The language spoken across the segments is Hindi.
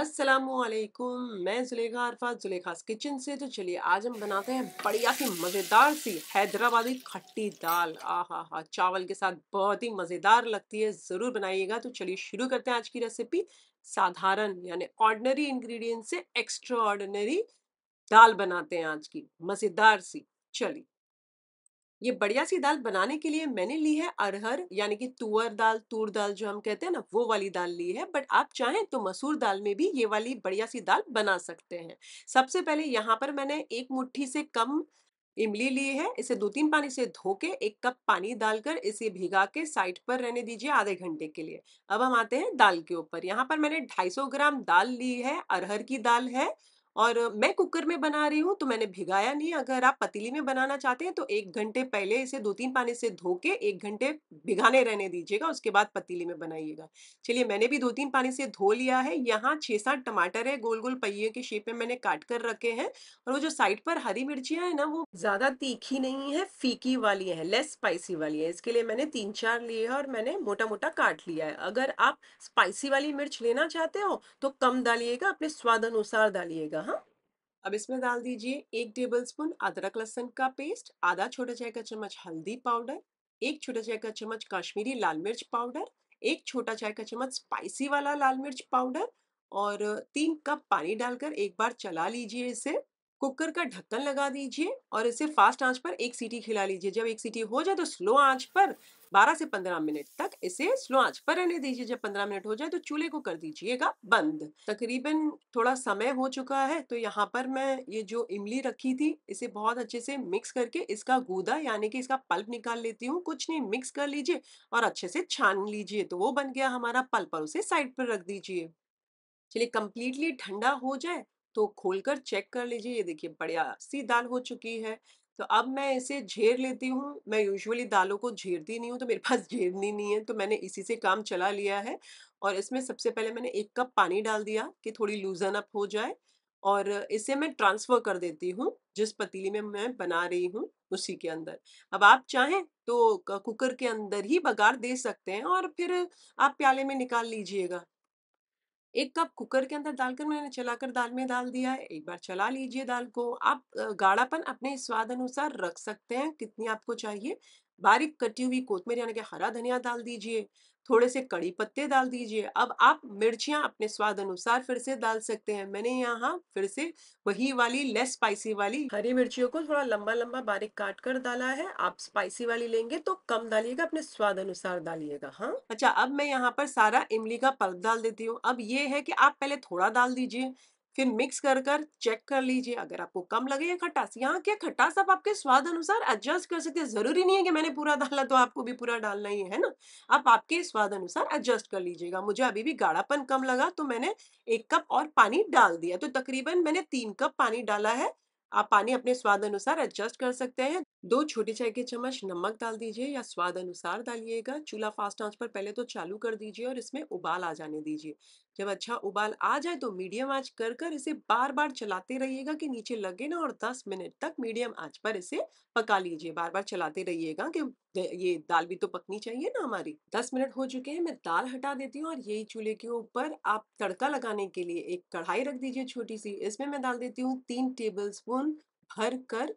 असलकुम मैं जुलेखा अरफा जुलेखा किचन से तो चलिए आज हम बनाते हैं बढ़िया सी मज़ेदार सी हैदराबादी खट्टी दाल आहा हा चावल के साथ बहुत ही मज़ेदार लगती है ज़रूर बनाइएगा तो चलिए शुरू करते हैं आज की रेसिपी साधारण यानी ऑर्डनरी इंग्रेडिएंट से एक्स्ट्रा ऑर्डनरी दाल बनाते हैं आज की मज़ेदार सी चलिए ये बढ़िया सी दाल बनाने के लिए मैंने ली है अरहर यानी कि तुअर दाल तूर दाल जो हम कहते हैं ना वो वाली दाल ली है बट आप चाहें तो मसूर दाल में भी ये वाली बढ़िया सी दाल बना सकते हैं सबसे पहले यहाँ पर मैंने एक मुट्ठी से कम इमली ली है इसे दो तीन पानी से धो के एक कप पानी डालकर इसे भिगा के साइड पर रहने दीजिए आधे घंटे के लिए अब हम आते हैं दाल के ऊपर यहाँ पर मैंने 250 ग्राम दाल ली है अरहर की दाल है और मैं कुकर में बना रही हूँ तो मैंने भिगाया नहीं अगर आप पतीली में बनाना चाहते हैं तो एक घंटे पहले इसे दो तीन पानी से धो के एक घंटे भिगाने रहने दीजिएगा उसके बाद पतीली में बनाइएगा चलिए मैंने भी दो तीन पानी से धो लिया है यहाँ छः सात टमाटर है गोल गोल पहिए के शेप में मैंने काट कर रखे हैं और वो जो साइड पर हरी मिर्चियाँ हैं ना वो ज़्यादा तीखी नहीं है फीकी वाली है लेस स्पाइसी वाली है इसके लिए मैंने तीन चार लिए है और मैंने मोटा मोटा काट लिया है अगर आप स्पाइसी वाली मिर्च लेना चाहते हो तो कम डालिएगा अपने स्वाद अनुसार डालिएगा अब इसमें डाल दीजिए एक टेबल स्पून अदरक लहसन का पेस्ट आधा छोटा चाय का चम्मच हल्दी पाउडर एक छोटा चाय का चम्मच कश्मीरी लाल मिर्च पाउडर एक छोटा चाय का चम्मच स्पाइसी वाला लाल मिर्च पाउडर और तीन कप पानी डालकर एक बार चला लीजिए इसे कुकर का ढक्कन लगा दीजिए और इसे फास्ट आंच पर एक सीटी खिला लीजिए जब एक सीटी हो जाए तो स्लो आंच पर 12 से 15 मिनट तक इसे स्लो आंच पर रहने दीजिए जब 15 मिनट हो जाए तो चूल्हे को कर दीजिएगा बंद तकरीबन थोड़ा समय हो चुका है तो यहाँ पर मैं ये जो इमली रखी थी इसे बहुत अच्छे से मिक्स करके इसका गूदा यानी कि इसका पल्प निकाल लेती हूँ कुछ नहीं मिक्स कर लीजिए और अच्छे से छान लीजिए तो वो बन गया हमारा पल्प और उसे साइड पर रख दीजिए चलिए कम्प्लीटली ठंडा हो जाए तो खोलकर चेक कर लीजिए ये देखिए बढ़िया सी दाल हो चुकी है तो अब मैं इसे झेर लेती हूँ मैं यूजुअली दालों को झेरती नहीं हूँ तो मेरे पास झेरनी नहीं है तो मैंने इसी से काम चला लिया है और इसमें सबसे पहले मैंने एक कप पानी डाल दिया कि थोड़ी लूजन अप हो जाए और इसे मैं ट्रांसफ़र कर देती हूँ जिस पतीली में मैं बना रही हूँ उसी के अंदर अब आप चाहें तो कुकर के अंदर ही बघार दे सकते हैं और फिर आप प्याले में निकाल लीजिएगा एक कप कुकर के अंदर डालकर मैंने चलाकर दाल में डाल दिया है एक बार चला लीजिए दाल को आप गाढ़ापन अपने स्वाद अनुसार रख सकते हैं कितनी आपको चाहिए बारीक कटी हुई कोतमीर यानी कि हरा धनिया डाल दीजिए थोड़े से कड़ी पत्ते डाल दीजिए अब आप मिर्चियाँ अपने स्वाद अनुसार फिर से डाल सकते हैं मैंने यहाँ फिर से वही वाली लेस स्पाइसी वाली हरी मिर्चियों को थोड़ा लंबा लंबा बारीक काट कर डाला है आप स्पाइसी वाली लेंगे तो कम डालिएगा अपने स्वाद अनुसार डालिएगा हाँ अच्छा अब मैं यहाँ पर सारा इमली का पल्प डाल देती हूँ अब ये है कि आप पहले थोड़ा डाल दीजिए फिर मिक्स कर कर चेक कर लीजिए अगर आपको कम लगे या खटास यहाँ क्या खटास आप आपके स्वाद अनुसार एडजस्ट कर सकते हैं जरूरी नहीं है कि मैंने पूरा डाला तो आपको भी पूरा डालना ही है ना आप आपके स्वाद अनुसार एडजस्ट कर लीजिएगा मुझे अभी भी गाढ़ापन कम लगा तो मैंने एक कप और पानी डाल दिया तो तकरीबन मैंने तीन कप पानी डाला है आप पानी अपने स्वाद अनुसार एडजस्ट कर सकते हैं दो छोटे चाय के चम्मच नमक डाल दीजिए या स्वाद अनुसार डालिएगा चूल्हा फास्ट आंच पर पहले तो चालू कर दीजिए और इसमें उबाल आ जाने दीजिए जब अच्छा उबाल आ जाए तो मीडियम आंच कर कर इसे बार बार चलाते रहिएगा कि नीचे लगे ना और 10 मिनट तक मीडियम आंच पर इसे पका लीजिए बार बार चलाते रहिएगा कि ये दाल भी तो पकनी चाहिए ना हमारी 10 मिनट हो चुके हैं मैं दाल हटा देती हूँ और यही चूल्हे के ऊपर आप तड़का लगाने के लिए एक कढ़ाई रख दीजिए छोटी सी इसमें मैं डाल देती हूँ तीन टेबल स्पून भर कर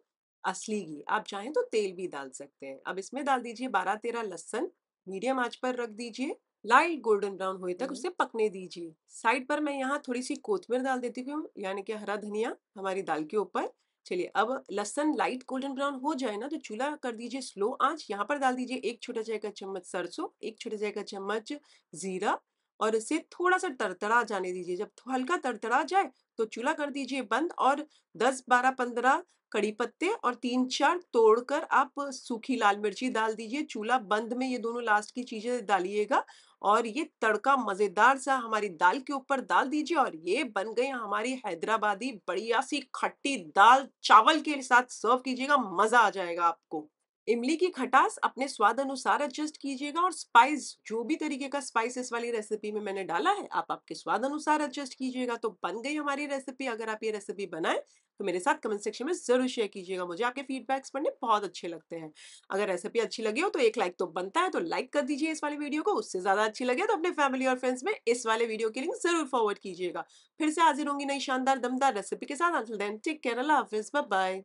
असली घी आप चाहें तो तेल भी डाल सकते हैं अब इसमें डाल दीजिए बारह तेरह लहसन मीडियम आंच पर रख दीजिए लाइट गोल्डन ब्राउन होने तक उसे पकने दीजिए साइड पर मैं यहाँ थोड़ी सी कोथमीर डाल देती हूँ यानी कि हरा धनिया हमारी दाल के ऊपर चलिए अब लहसन लाइट गोल्डन ब्राउन हो जाए ना तो चूल्हा कर दीजिए स्लो आंच यहाँ पर डाल दीजिए एक छोटा चाय का चम्मच सरसों एक छोटा चाय का चम्मच जीरा और इसे थोड़ा सा तड़तड़ा जाने दीजिए जब हल्का तड़तड़ा जाए तो चूल्हा कर दीजिए बंद और 10 12 15 कड़ी पत्ते और तीन चार तोड़कर आप सूखी लाल मिर्ची डाल दीजिए चूल्हा बंद में ये दोनों लास्ट की चीज़ें डालिएगा और ये तड़का मज़ेदार सा हमारी दाल के ऊपर डाल दीजिए और ये बन गई हमारी हैदराबादी बढ़िया सी खट्टी दाल चावल के साथ सर्व कीजिएगा मज़ा आ जाएगा आपको इमली की खटास अपने स्वाद अनुसार एडजस्ट कीजिएगा और स्पाइस जो भी तरीके का स्पाइस इस वाली रेसिपी में मैंने डाला है आप आपके स्वाद अनुसार एडजस्ट कीजिएगा तो बन गई हमारी रेसिपी अगर आप ये रेसिपी बनाएं तो मेरे साथ कमेंट सेक्शन में जरूर शेयर कीजिएगा मुझे आपके फीडबैक्स पढ़ने बहुत अच्छे लगते हैं अगर रेसिपी अच्छी लगी हो तो एक लाइक तो बनता है तो लाइक कर दीजिए इस वाले वीडियो को उससे ज्यादा अच्छी लगे तो अपने फैमिली और फ्रेंड्स में इस वाले वीडियो की लिंक जरूर फॉरवर्ड कीजिएगा फिर से हाजिर होंगी नई शानदार दमदार रेसिपी के साथ बाय